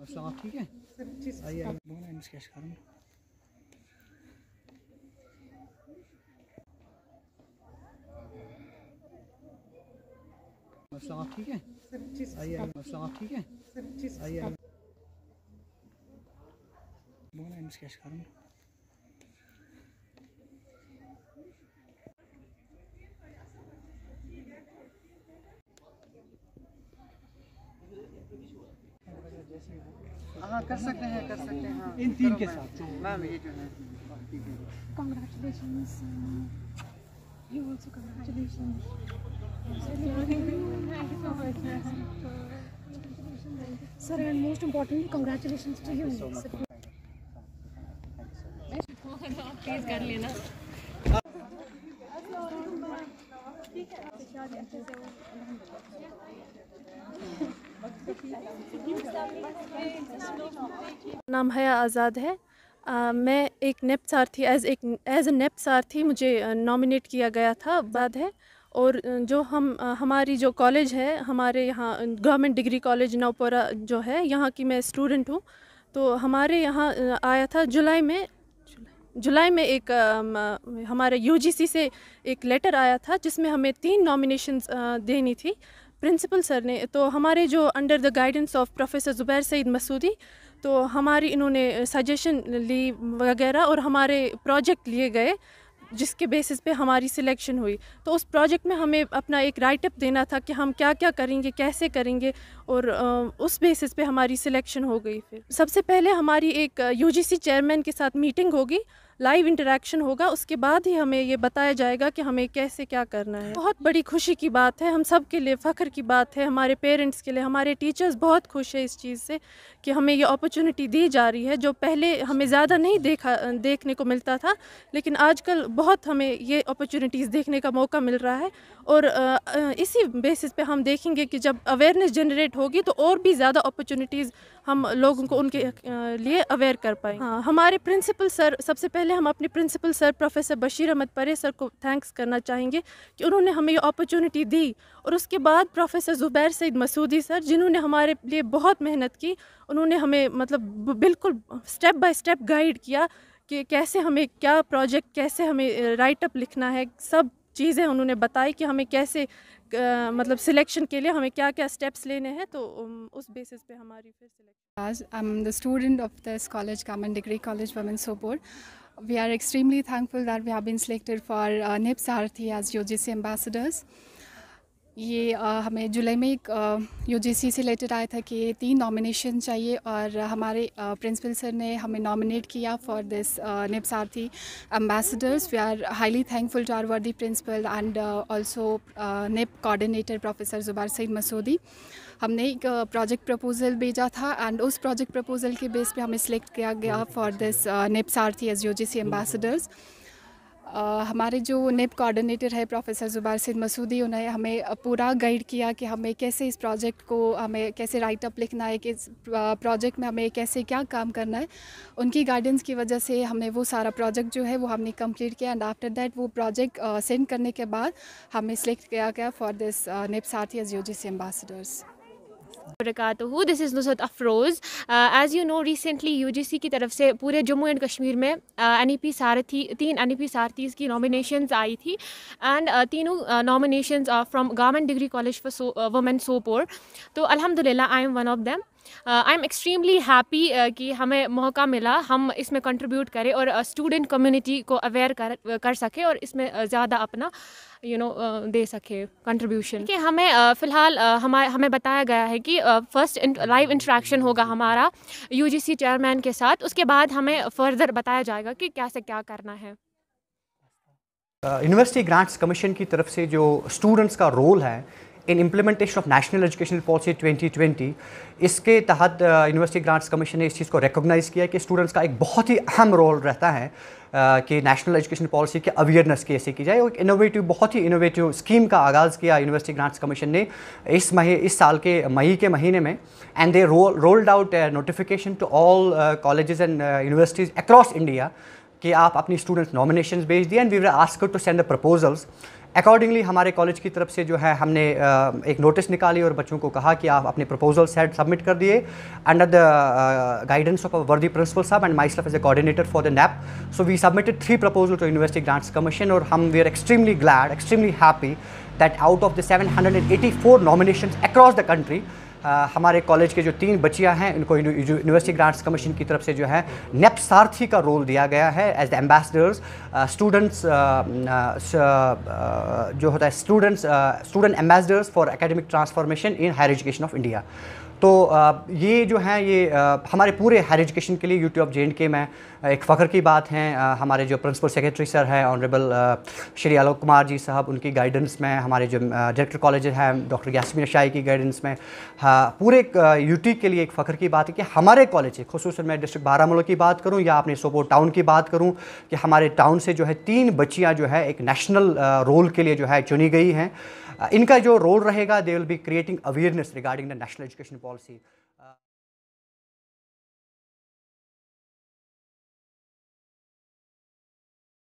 मसला ठीक है आइए आइए स्केच करूँगा मसला आप ठीक है आइए आइए मसला आप ठीक है आइए आइए स्केच करूँगा हाँ कर सकते हैं कर सकते हैं हाँ इन तीन के साथ मैम ये जो है congratulations you also congratulations thank you so much sir and most importantly congratulations to you please कर लेना ठीक है नाम हया आज़ाद है आ, मैं एक नेप सारथी एज एक एज ए नेप सारथी मुझे नॉमिनेट किया गया था बाद है और जो हम हमारी जो कॉलेज है हमारे यहाँ गवर्नमेंट डिग्री कॉलेज नवपोरा जो है यहाँ की मैं स्टूडेंट हूँ तो हमारे यहाँ आया था जुलाई में जुलाई में एक हमारे यूजीसी से एक लेटर आया था जिसमें हमें तीन नॉमिनेशंस देनी थी प्रिंसिपल सर ने तो हमारे जो under the guidance of professor Zubair Saeed Masoodi तो हमारी इन्होंने सजेशन ली वगैरह और हमारे प्रोजेक्ट लिए गए जिसके बेसिस पे हमारी सिलेक्शन हुई तो उस प्रोजेक्ट में हमें अपना एक राइटअप देना था कि हम क्या क्या करेंगे कैसे करेंगे और उस बेसिस पे हमारी सिलेक्शन हो गई फिर सबसे पहले हमारी एक यूजीसी चेयरमैन के साथ मीटिंग होगी लाइव इंटरेक्शन होगा उसके बाद ही हमें ये बताया जाएगा कि हमें कैसे क्या करना है बहुत बड़ी खुशी की बात है हम सब के लिए फ़ख्र की बात है हमारे पेरेंट्स के लिए हमारे टीचर्स बहुत खुश है इस चीज़ से कि हमें ये अपॉर्चुनिटी दी जा रही है जो पहले हमें ज़्यादा नहीं देखा देखने को मिलता था लेकिन आजकल बहुत हमें ये अपॉर्चुनिटीज़ देखने का मौका मिल रहा है और इसी बेसिस पर हम देखेंगे कि जब अवेयरनेस जनरेट होगी तो और भी ज़्यादा अपॉर्चुनिटीज़ हम लोगों को उनके लिए अवेयर कर पाए हाँ हमारे प्रिंसिपल सर सबसे पहले हम अपने principal sir professor Bashir Ahmad Parray sir को थैंक्स करना चाहेंगे कि उन्होंने हमें ये अपॉर्चुनिटी दी और उसके बाद प्रोफेसर ज़ुबैर सैद मसूदी सर जिन्होंने हमारे लिए बहुत मेहनत की उन्होंने हमें मतलब बिल्कुल स्टेप बाय स्टेप गाइड किया कि कैसे हमें क्या प्रोजेक्ट कैसे हमें राइटअप लिखना है सब चीज़ें उन्होंने बताई कि हमें कैसे आ, मतलब सिलेक्शन के लिए हमें क्या क्या स्टेप्स लेने हैं तो उस बेसिस पे हमारी फिर सिलेक्शन आज I am the student of this college common degree college women Sopore are extremely thankful that we have been selected for NEP Saarthi as U G C ambassadors ये आ, हमें जुलाई में एक यू से रिलेटेड आया था कि तीन नॉमिनेशन चाहिए और हमारे प्रिंसिपल सर ने हमें नॉमिनेट किया for this NEP Saarthi ambassadors we are highly thankful to our worthy principal and also NEP coordinator professor Zubair Saeed Masoodi हमने एक प्रोजेक्ट प्रपोजल भेजा था एंड उस प्रोजेक्ट प्रपोजल के बेस पे हमें सिलेक्ट किया गया for this NEP Saarthi as U G ambassadors हमारे जो नेप कोऑर्डिनेटर है प्रोफेसर ज़ुबार सिद मसूदी उन्हें हमें पूरा गाइड किया कि हमें कैसे इस प्रोजेक्ट को हमें कैसे राइट अप लिखना है कि इस प्रोजेक्ट में हमें कैसे क्या काम करना है उनकी गाइडेंस की वजह से हमने वो सारा प्रोजेक्ट जो है वो हमने कंप्लीट किया एंड आफ्टर दैट वो प्रोजेक्ट सेंड करने के बाद हमें सेलेक्ट किया गया for this NEP as U G ambassadors वरकू this is Nusrat Afroz as you know recently U G C की तरफ से पूरे जम्मू एंड कश्मीर में एन ई पी सारथी तीन एन ई पी सारथीज़ की नॉमिनेशंस आई थी एंड uh, तीनों nomination from government degree college for women Sopore तो अलहमदिल्ला I am one of them I am extremely happy कि हमें मौका मिला हम इसमें कंट्रीब्यूट करें और स्टूडेंट uh, कम्युनिटी को अवेयर कर uh, कर सके और इसमें uh, ज़्यादा अपना you you know know, uh, दे सके कंट्रीब्यूशन कि हमें फ़िलहाल हमारे हमें बताया गया है कि फ़र्स्ट लाइव इंट्रैक्शन होगा हमारा यू चेयरमैन के साथ उसके बाद हमें फर्दर बताया जाएगा कि क्या से क्या करना है यूनिवर्सिटी ग्रांट्स कमीशन की तरफ से जो स्टूडेंट्स का रोल है in implementation of national education policy 2020 इसके तहत यूनिवर्सिटी ग्रांट्स कमीशन ने इस चीज़ को रिकोगनाइज़ किया कि स्टूडेंट्स का एक बहुत ही अहम रोल रहता है Uh, कि नेशनल एजुकेशन पॉलिसी के अवेयरनेस कैसे की जाए और इनोवेटिव बहुत ही इनोवेटिव स्कीम का आगाज़ किया यूनिवर्सिटी ग्रांट्स कमीशन ने इस मही इस साल के मई के महीने में and they rolled out notification to all colleges and universities across India कि आप अपनी स्टूडेंट्स नॉमिनेशन भेज दिए and we were ask to send the proposals accordingly हमारे कॉलेज की तरफ से जो है हमने एक नोटिस निकाली और बच्चों को कहा कि आप अपने प्रपोजल सेट सबमिट कर दिए under the guidance of worthy principal साहब and myself as a coordinator for the NEP so we submitted three proposal to university grants commission और हम we are extremely glad extremely happy out of the seven hundred and eighty four nomination across the country हमारे college के जो तीन बच्चियां हैं इनको university grants commission की तरफ से जो है नेपसार्थी का रोल दिया गया है एज द एम्बेसडर्स स्टूडेंट्स जो होता है students student ambassadors for academic transformation in higher education of India तो ये जो है ये हमारे पूरे हायर एजुकेशन के लिए यूट्यूब जे के में एक फ़ख्र की बात है हमारे जो प्रिंसिपल सेक्रेटरी सर हैं ऑनरेबल श्री आलोक कुमार जी साहब उनकी गाइडेंस में हमारे जो डायरेक्टर कॉलेज हैं डॉक्टर यासमिन शाही की गाइडेंस में हाँ, पूरे यूटी के लिए एक फ़ख्र की बात है कि हमारे कॉलेज खसूस मैं डिस्ट्रिक्ट बारामूला की बात करूँ या अपने सोपोर टाउन की बात करूँ कि हमारे टाउन से जो है तीन बच्चियाँ जो है एक नेशनल रोल के लिए जो है चुनी गई हैं इनका जो रोल रहेगा they will be creating awareness regarding the national education policy